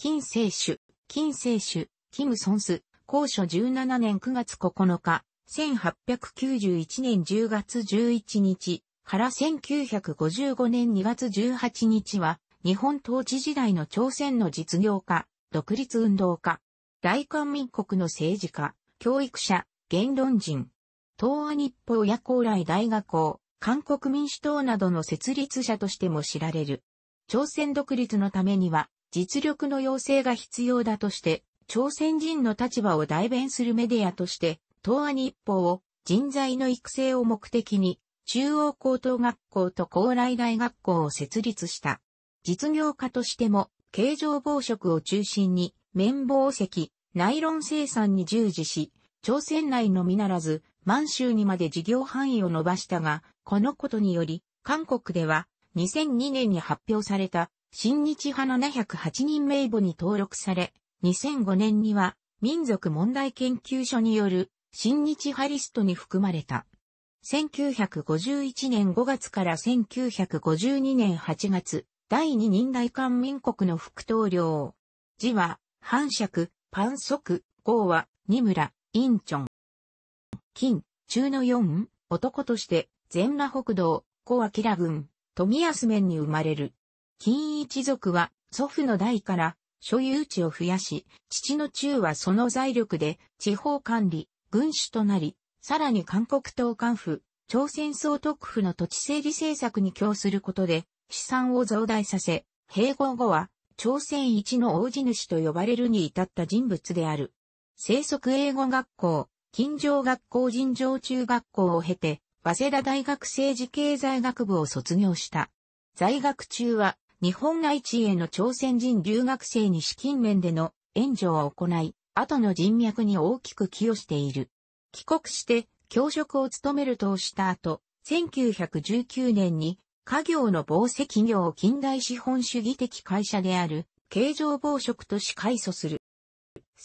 金聖主、金聖主、キム・ソンス、高所17年9月9日、1891年10月11日、から1955年2月18日は、日本統治時代の朝鮮の実業家、独立運動家、大韓民国の政治家、教育者、言論人、東亜日報や高麗大学校、韓国民主党などの設立者としても知られる。朝鮮独立のためには、実力の要請が必要だとして、朝鮮人の立場を代弁するメディアとして、東亜日報を人材の育成を目的に、中央高等学校と高麗大学校を設立した。実業家としても、形状暴食を中心に、綿棒石、ナイロン生産に従事し、朝鮮内のみならず、満州にまで事業範囲を伸ばしたが、このことにより、韓国では、2002年に発表された新日派の708人名簿に登録され、2005年には民族問題研究所による新日派リストに含まれた。1951年5月から1952年8月、第二任大韓民国の副統領。字は、反釈、パンソク、号は、二村、インチョン。金、中の四、男として、全羅北道、小明軍、富安面に生まれる。金一族は祖父の代から所有地を増やし、父の中はその財力で地方管理、軍主となり、さらに韓国党官府、朝鮮総督府の土地整理政策に供することで資産を増大させ、併合後は朝鮮一の大地主と呼ばれるに至った人物である。生息英語学校、近城学校尋常中学校を経て、早稲田大学政治経済学部を卒業した。在学中は日本愛知への朝鮮人留学生に資金面での援助を行い、後の人脈に大きく寄与している。帰国して教職を務めるとした後、1919年に家業の防績企業を近代資本主義的会社である、形状防職とし改祖する。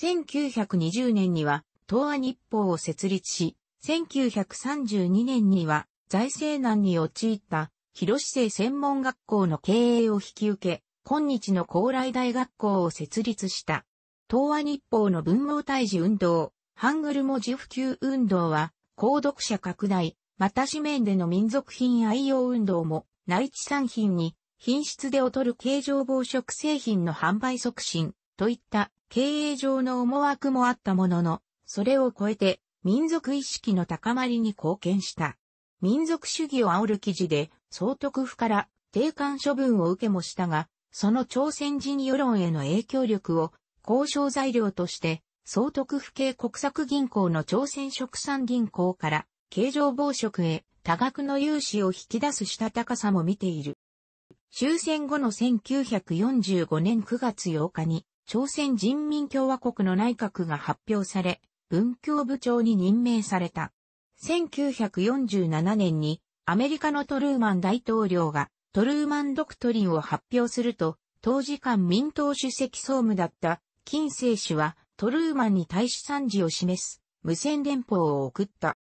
1920年には、東亜日報を設立し、1932年には財政難に陥った広市生専門学校の経営を引き受け、今日の高麗大学校を設立した。東亜日報の文豪退治運動、ハングル文字普及運動は、購読者拡大、また紙面での民族品愛用運動も、内地産品に、品質で劣る形状防食製品の販売促進、といった経営上の思惑もあったものの、それを超えて民族意識の高まりに貢献した。民族主義を煽る記事で、総督府から定款処分を受けもしたが、その朝鮮人世論への影響力を交渉材料として、総督府系国策銀行の朝鮮食産銀行から経常暴食へ多額の融資を引き出すしたたかさも見ている。終戦後の1945年9月8日に朝鮮人民共和国の内閣が発表され、文教部長に任命された。1947年にアメリカのトルーマン大統領がトルーマンドクトリンを発表すると、当時間民党主席総務だった金星氏はトルーマンに対し賛辞を示す無線連邦を送った。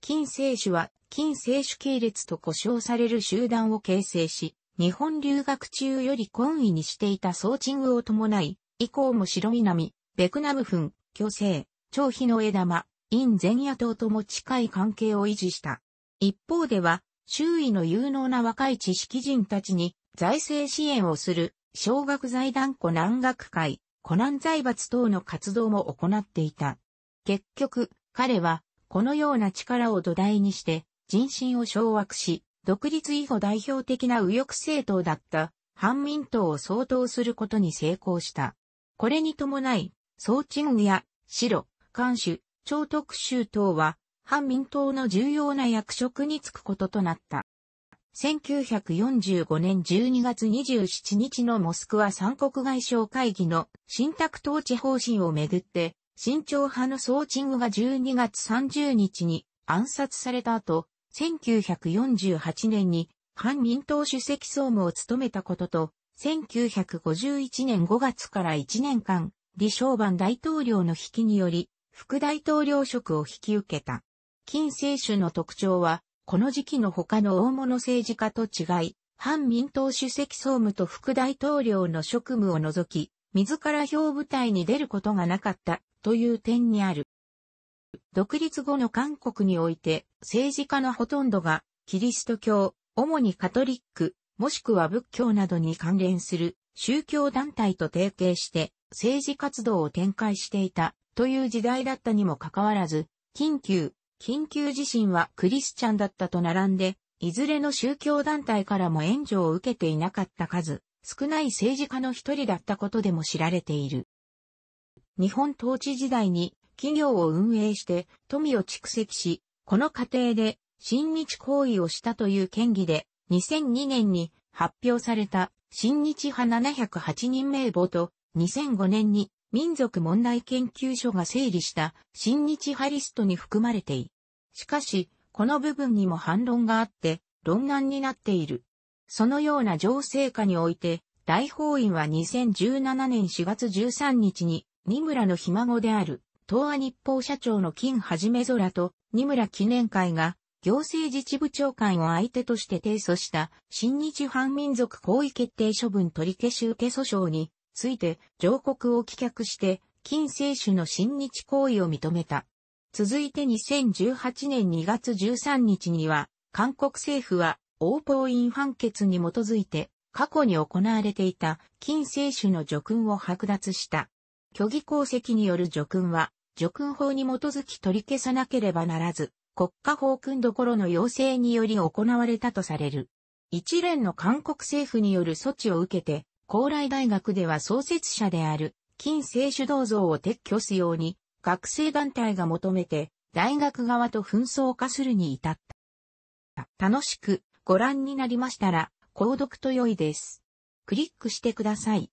金星氏は金星主系列と呼称される集団を形成し、日本留学中より懇意にしていたングを伴い、以降も白南、ベクナム墳、巨星、張飛の枝間、院前野党とも近い関係を維持した。一方では、周囲の有能な若い知識人たちに財政支援をする、小学財団湖南学会、湖南財閥等の活動も行っていた。結局、彼は、このような力を土台にして、人心を掌握し、独立以後代表的な右翼政党だった、反民党を相当することに成功した。これに伴い、総鎮や白、官主、超特集党は、反民党の重要な役職に就くこととなった。1945年12月27日のモスクワ三国外相会議の新宅統治方針をめぐって、新潮派のソーチングが12月30日に暗殺された後、1948年に反民党主席総務を務めたことと、1951年5月から1年間、李承晩大統領の引きにより、副大統領職を引き受けた。金星主の特徴は、この時期の他の大物政治家と違い、反民党主席総務と副大統領の職務を除き、自ら表舞台に出ることがなかったという点にある。独立後の韓国において、政治家のほとんどが、キリスト教、主にカトリック、もしくは仏教などに関連する宗教団体と提携して政治活動を展開していたという時代だったにもかかわらず、緊急、緊急自身はクリスチャンだったと並んで、いずれの宗教団体からも援助を受けていなかった数、少ない政治家の一人だったことでも知られている。日本統治時代に企業を運営して富を蓄積し、この過程で親日行為をしたという権疑で2002年に発表された親日派708人名簿と2005年に民族問題研究所が整理した新日派リストに含まれてい。しかし、この部分にも反論があって、論難になっている。そのような情勢下において、大法院は2017年4月13日に、二村のひ孫である、東亜日報社長の金はじめ空と、二村記念会が、行政自治部長官を相手として提訴した、新日反民族行為決定処分取り消し受け訴訟に、ついて上告を棄却して、金正主の親日行為を認めた。続いて2018年2月13日には、韓国政府は、王法院判決に基づいて、過去に行われていた金正主の助訓を剥奪した。虚偽功績による助訓は、助訓法に基づき取り消さなければならず、国家法訓どころの要請により行われたとされる。一連の韓国政府による措置を受けて、高麗大学では創設者である、金清主導像を撤去すように、学生団体が求めて、大学側と紛争化するに至った。楽しくご覧になりましたら、購読と良いです。クリックしてください。